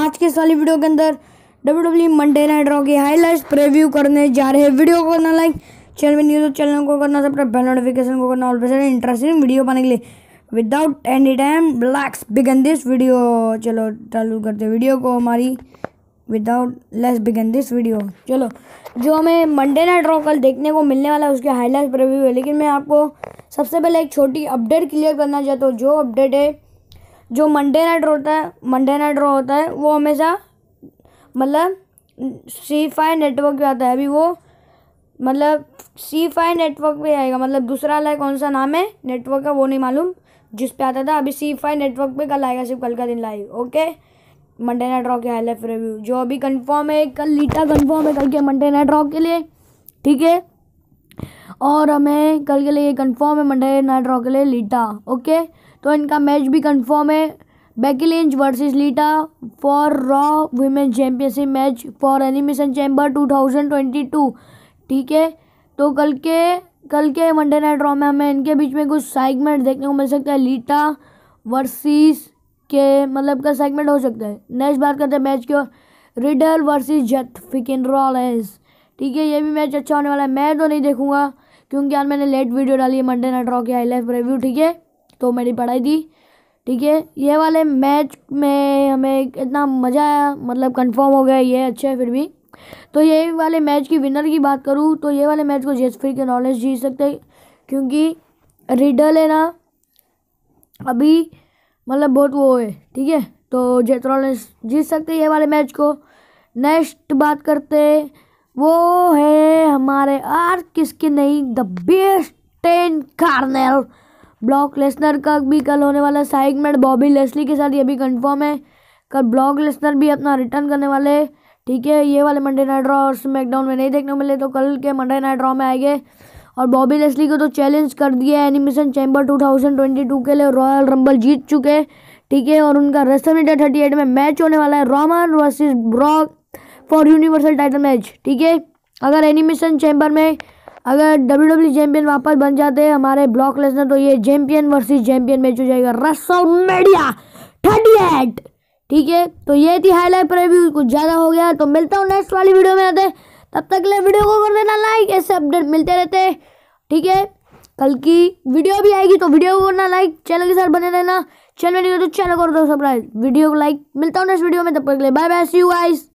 आज के साली वीडियो के अंदर W W Monday night Raw की हाईलाइट प्रीव्यू करने जा रहे हैं वीडियो को करना लाइक चैनल में न्यूज़ चैनल को करना सब बेल नोटिफिकेशन को करना और इंटरेस्टिंग वीडियो पाने के लिए without any time blacks begin this video चलो चालू करते वीडियो को हमारी without less begin this video चलो जो हमें मंडे नाइट रॉ कल देखने को मिलने वाला है उसके हाईलाइट प्रीव्यू है लेकिन मैं आपको सबसे पहले एक छोटी अपडेट क्लियर करना चाहता हूँ जो अपडेट है जो मंडे नाइट होता है मंडे नाइट रो होता है वो हमेशा मतलब सी फाइव नेटवर्क पे आता है अभी वो मतलब सी फाइव नेटवर्क पे आएगा मतलब दूसरा लाइक कौन सा नाम है नेटवर्क का वो नहीं मालूम जिस पे आता था अभी सी फाइव नेटवर्क पे कल आएगा सिर्फ कल का दिन live okay Monday night Raw के हाई लाइफ रिव्यू जो अभी कंफर्म है कल लीटा कंफर्म है कल के मंडे नाइट रॉक के लिए ठीक है और हमें कल के लिए ये कंफर्म है मंडे नाइट रॉक के लिए लीटा ओके तो इनका मैच भी कंफर्म है Becky Lynch versus Lita for Raw women championship match for elimination chamber 2022 ठीक है तो कल के कल के वनडे नाइट रॉ में हमें इनके बीच में कुछ सेगमेंट देखने को मिल सकता है लीटा वर्सेस के मतलब का सेगमेंट हो सकता है नेक्स्ट बात करते हैं मैच की ओर Riddle versus Seth freakin Rollins ठीक है ये भी मैच अच्छा होने वाला है मैं तो नहीं देखूंगा क्योंकि यार मैंने लेट वीडियो डाली है मंडे नाइट रॉ की आई लाइफ रिव्यू ठीक है तो मेरी पढ़ाई थी ठीक है ये वाले मैच में हमें इतना मज़ा आया मतलब कंफर्म हो गया ये अच्छा है फिर भी तो ये वाले मैच की विनर की बात करूँ तो ये वाले मैच को जेसफ्री के नॉलेज जीत सकते क्योंकि रिडल है ना अभी मतलब बहुत वो है ठीक है तो जेट नॉलेज जीत सकते ये वाले मैच को नेक्स्ट बात करते वो है हमारे आर किसके नहीं the beast incarnate Brock Lesnar का भी कल होने वाला साइगमेंट बॉबी लेस्ली के साथ ये भी कंफर्म है कल ब्लॉक लेसनर भी अपना रिटर्न करने वाले ठीक है ये वाले मंडे नाइट ड्रॉ और स्मैकडाउन में नहीं देखने मिले तो कल के मंडे नाइट ड्रॉ में आएंगे और बॉबी लेस्ली को तो चैलेंज कर दिया है एनिमेशन चैम्बर टू के लिए रॉयल रंबल जीत चुके ठीक है और उनका मीटर थर्टी एट में मैच होने वाला है Roman versus Brock for universal title match ठीक है अगर एनिमेशन चैम्बर में अगर डब्ल्यू डब्ल्यू चैंपियन वापस बन जाते हैं हमारे ब्लॉक लेसनर तो ये चैंपियन वर्सेस चैंपियन मैच हो जाएगा रसो मीडिया थर्टी एट ठीक है तो ये थी हाईलाइट प्रीव्यू कुछ ज़्यादा हो गया तो मिलता हूँ नेक्स्ट वाली वीडियो में आते तब तक ले वीडियो को कर देना लाइक ऐसे अपडेट मिलते रहते ठीक है कल की वीडियो भी आएगी तो वीडियो को करना लाइक चैनल के साथ बने रहना चैनल में नहीं हो तो चैनल को दो सब्सक्राइब वीडियो को लाइक मिलता हूँ नेक्स्ट वीडियो में तब तक ले bye bye see you guys